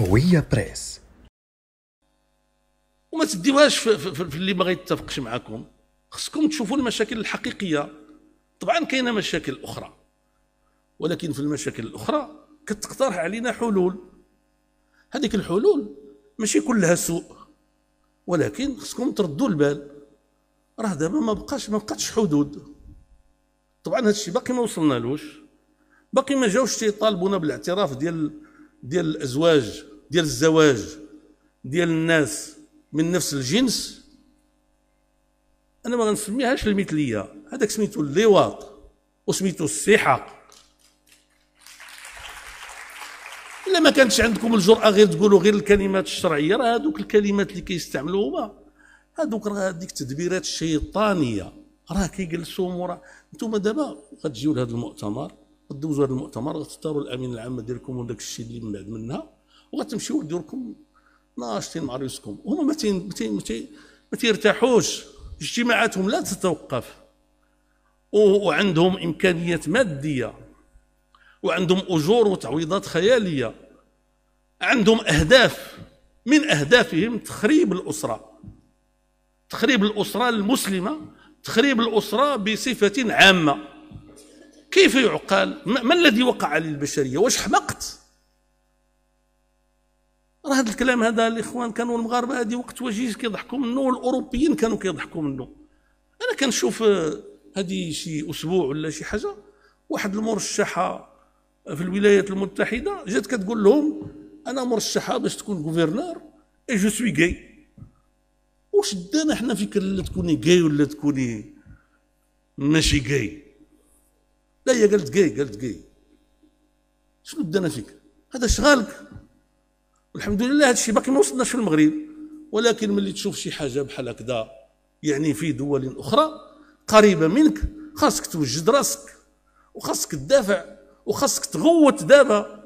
هوية بريس وما تديوهاش في, في, في اللي ما غيتفقش معاكم خصكم تشوفوا المشاكل الحقيقية طبعا كاينه مشاكل أخرى ولكن في المشاكل الأخرى كتقترح علينا حلول هذيك الحلول ماشي كلها سوء ولكن خصكم تردوا البال راه دابا ما بقاش ما بقاتش حدود طبعا هذا الشيء باقي ما وصلنالوش باقي ما جاوش تيطالبونا بالاعتراف ديال ديال الازواج ديال الزواج ديال الناس من نفس الجنس انا ما غنسميهاش المثليه هذاك سميتو اللواط وسميتو السحاق الا ما كانتش عندكم الجرأه غير تقولوا غير الكلمات الشرعيه راه هذوك الكلمات اللي كيستعملوا هما هذوك راه هذيك التدبيرات الشيطانيه راه كيجلسوا مورا انتم دابا غتجيو لهذا المؤتمر غدوزوا هذا المؤتمر غتختاروا الامين العام ديالكم وداك الشيء اللي من بعد منها وغتمشيو ديركم ناشطين مع رؤوسكم هما ما تين ما تين ما تيرتاحوش اجتماعاتهم لا تتوقف وعندهم امكانيات ماديه وعندهم اجور وتعويضات خياليه عندهم اهداف من اهدافهم تخريب الاسره تخريب الاسره المسلمه تخريب الاسره بصفه عامه كيف يعقل ما الذي وقع للبشريه واش حمقت راه هذا الكلام هذا الاخوان كانوا المغاربه هذه وقت وجيز كيضحكوا منه والاوروبيين كانوا كيضحكوا منه انا كنشوف آه، هذه شي اسبوع ولا شي حاجه واحد المرشحه في الولايات المتحده جات كتقول لهم انا مرشحه باش تكون غوفرنور اي جو سوي جاي واش دانا حنا فكره لا تكوني جاي ولا تكوني ماشي جاي لا هي قالت جاي قالت جاي شنو بدنا فيك هذا شغالك والحمد لله هذا الشيء باقي ما وصلناش في المغرب ولكن ملي تشوف شي حاجه بحال هكذا يعني في دول اخرى قريبه منك خاصك توجد راسك وخاصك تدافع وخاصك تغوت دابا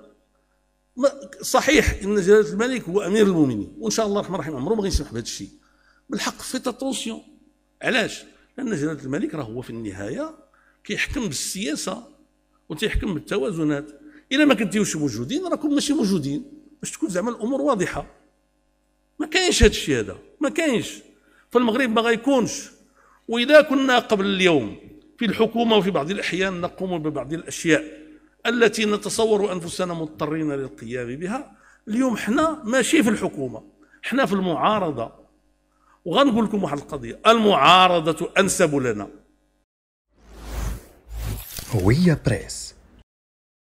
صحيح ان جلاله الملك هو امير المؤمنين وان شاء الله الرحمن الرحيم عمره ما غيسمح بهذا الشيء بالحق فيت اتونسيون علاش لان جلاله الملك راه هو في النهايه كيحكم بالسياسه وتيحكم بالتوازنات الا ما كنتيوش موجودين راكم ماشي موجودين باش تكون زعما الامور واضحه ما كاينش هذا الشيء هذا ما كاينش فالمغرب ما غيكونش واذا كنا قبل اليوم في الحكومه وفي بعض الاحيان نقوم ببعض الاشياء التي نتصور انفسنا مضطرين للقيام بها اليوم حنا ماشي في الحكومه حنا في المعارضه وغنقول لكم واحد القضيه المعارضه انسب لنا O Press